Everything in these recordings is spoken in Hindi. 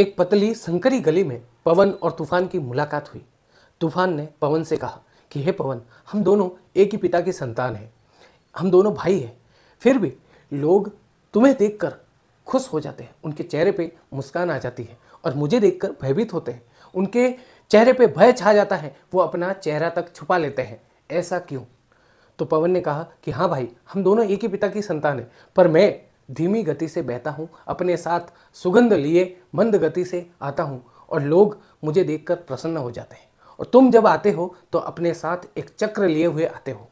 एक पतली संकरी गली में पवन और तूफान की मुलाकात हुई तूफान ने पवन से कहा कि हे पवन हम दोनों एक ही पिता की संतान हैं हम दोनों भाई हैं फिर भी लोग तुम्हें देखकर खुश हो जाते हैं उनके चेहरे पे मुस्कान आ जाती है और मुझे देखकर भयभीत होते हैं उनके चेहरे पे भय छा जाता है वो अपना चेहरा तक छुपा लेते हैं ऐसा क्यों तो पवन ने कहा कि हाँ भाई हम दोनों एक ही पिता की संतान है पर मैं धीमी गति से बहता हूँ अपने साथ सुगंध लिए मंद गति से आता हूँ और लोग मुझे देखकर प्रसन्न हो जाते हैं और तुम जब आते हो तो अपने साथ एक चक्र लिए हुए आते हो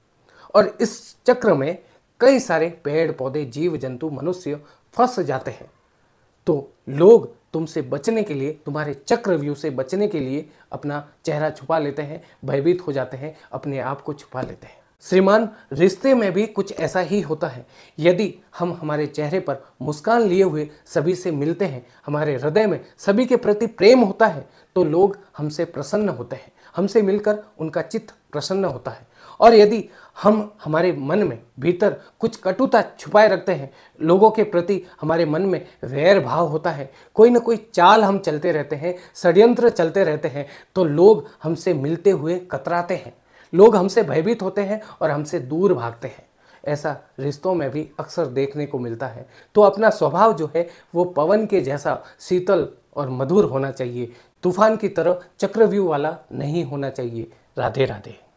और इस चक्र में कई सारे पेड़ पौधे जीव जंतु मनुष्य फंस जाते हैं तो लोग तुमसे बचने के लिए तुम्हारे चक्र व्यू से बचने के लिए अपना चेहरा छुपा लेते हैं भयभीत हो जाते हैं अपने आप को छुपा लेते हैं श्रीमान रिश्ते में भी कुछ ऐसा ही होता है यदि हम हमारे चेहरे पर मुस्कान लिए हुए सभी से मिलते हैं हमारे हृदय में सभी के प्रति प्रेम होता है तो लोग हमसे प्रसन्न होते हैं हमसे मिलकर उनका चित्त प्रसन्न होता है और यदि हम हमारे मन में भीतर कुछ कटुता छुपाए रखते हैं लोगों के प्रति हमारे मन में वैर भाव होता है कोई ना कोई चाल हम चलते रहते हैं षड्यंत्र चलते रहते हैं तो लोग हमसे मिलते हुए कतराते हैं लोग हमसे भयभीत होते हैं और हमसे दूर भागते हैं ऐसा रिश्तों में भी अक्सर देखने को मिलता है तो अपना स्वभाव जो है वो पवन के जैसा शीतल और मधुर होना चाहिए तूफान की तरह चक्रव्यूह वाला नहीं होना चाहिए राधे राधे